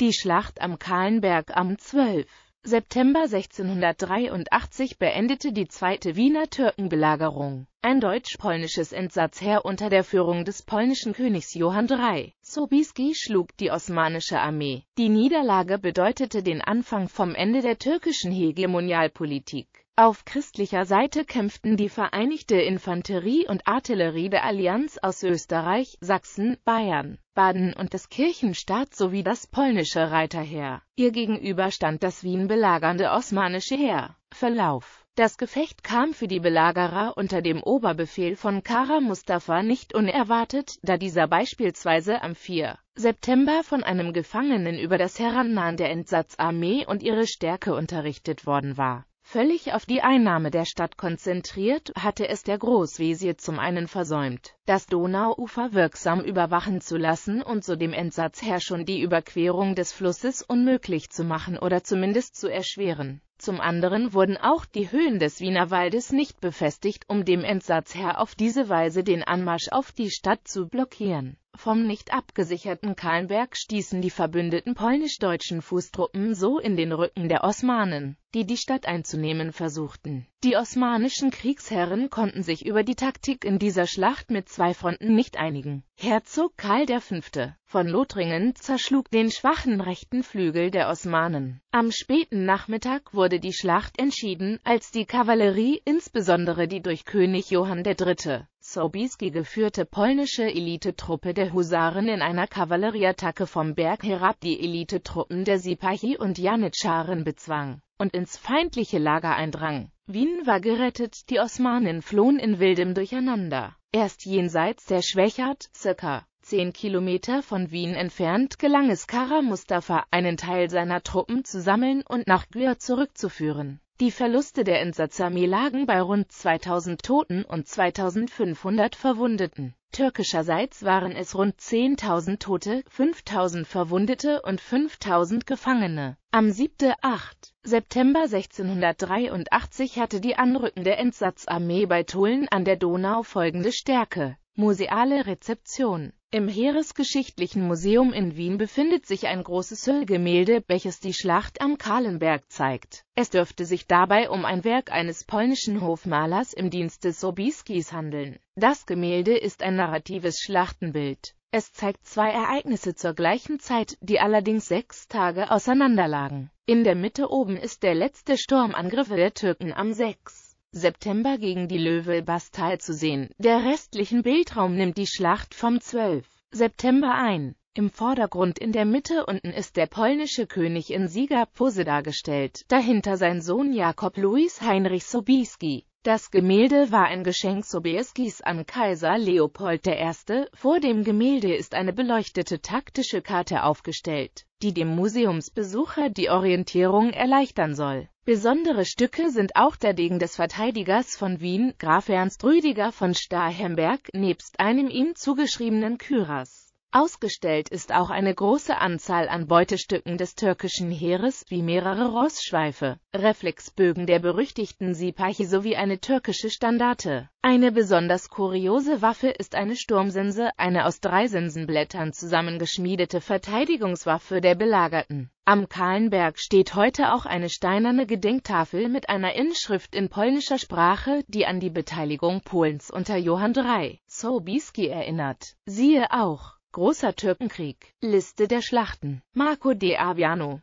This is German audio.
Die Schlacht am Kahlenberg am 12. September 1683 beendete die Zweite Wiener Türkenbelagerung ein deutsch-polnisches Entsatzheer unter der Führung des polnischen Königs Johann III. Sobieski schlug die osmanische Armee. Die Niederlage bedeutete den Anfang vom Ende der türkischen Hegemonialpolitik. Auf christlicher Seite kämpften die Vereinigte Infanterie und Artillerie der Allianz aus Österreich, Sachsen, Bayern, Baden und des Kirchenstaats sowie das polnische Reiterheer. Ihr gegenüber stand das Wien belagernde osmanische Heer. Verlauf das Gefecht kam für die Belagerer unter dem Oberbefehl von Kara Mustafa nicht unerwartet, da dieser beispielsweise am 4. September von einem Gefangenen über das Herannahen der Entsatzarmee und ihre Stärke unterrichtet worden war. Völlig auf die Einnahme der Stadt konzentriert, hatte es der Großwesir zum einen versäumt, das Donauufer wirksam überwachen zu lassen und so dem Entsatzherr schon die Überquerung des Flusses unmöglich zu machen oder zumindest zu erschweren. Zum anderen wurden auch die Höhen des Wienerwaldes nicht befestigt, um dem Entsatzherr auf diese Weise den Anmarsch auf die Stadt zu blockieren vom nicht abgesicherten Kahlenberg stießen die verbündeten polnisch-deutschen Fußtruppen so in den Rücken der Osmanen, die die Stadt einzunehmen versuchten. Die osmanischen Kriegsherren konnten sich über die Taktik in dieser Schlacht mit zwei Fronten nicht einigen. Herzog Karl V. von Lothringen zerschlug den schwachen rechten Flügel der Osmanen. Am späten Nachmittag wurde die Schlacht entschieden, als die Kavallerie, insbesondere die durch König Johann III Sobieski geführte polnische Elitetruppe der Husaren in einer Kavallerieattacke vom Berg herab die Elitetruppen der Sipahi und Janitscharen bezwang und ins feindliche Lager eindrang. Wien war gerettet, die Osmanen flohen in wildem Durcheinander. Erst jenseits der Schwächert, circa 10 Kilometer von Wien entfernt, gelang es Kara Mustafa, einen Teil seiner Truppen zu sammeln und nach Györ zurückzuführen. Die Verluste der Entsatzarmee lagen bei rund 2000 Toten und 2500 Verwundeten. Türkischerseits waren es rund 10.000 Tote, 5.000 Verwundete und 5.000 Gefangene. Am 7. 8. September 1683 hatte die anrückende Entsatzarmee bei Tulln an der Donau folgende Stärke. Museale Rezeption im Heeresgeschichtlichen Museum in Wien befindet sich ein großes Hüllgemälde, welches die Schlacht am Kahlenberg zeigt. Es dürfte sich dabei um ein Werk eines polnischen Hofmalers im Dienst des Sobieskis handeln. Das Gemälde ist ein narratives Schlachtenbild. Es zeigt zwei Ereignisse zur gleichen Zeit, die allerdings sechs Tage auseinanderlagen. In der Mitte oben ist der letzte Sturmangriff der Türken am 6. September gegen die Löwe-Bastei zu sehen. Der restlichen Bildraum nimmt die Schlacht vom 12. September ein. Im Vordergrund in der Mitte unten ist der polnische König in Siegerpose dargestellt, dahinter sein Sohn Jakob Louis Heinrich Sobieski. Das Gemälde war ein Geschenk Sobieskis an Kaiser Leopold I. Vor dem Gemälde ist eine beleuchtete taktische Karte aufgestellt, die dem Museumsbesucher die Orientierung erleichtern soll. Besondere Stücke sind auch der Degen des Verteidigers von Wien, Graf Ernst Rüdiger von Starhemberg, nebst einem ihm zugeschriebenen Kyras. Ausgestellt ist auch eine große Anzahl an Beutestücken des türkischen Heeres wie mehrere Rossschweife, Reflexbögen der berüchtigten Sipahi sowie eine türkische Standarte. Eine besonders kuriose Waffe ist eine Sturmsense, eine aus drei Sensenblättern zusammengeschmiedete Verteidigungswaffe der Belagerten. Am Kahlenberg steht heute auch eine steinerne Gedenktafel mit einer Inschrift in polnischer Sprache, die an die Beteiligung Polens unter Johann III. Sobieski erinnert. Siehe auch Großer Türkenkrieg. Liste der Schlachten. Marco de Aviano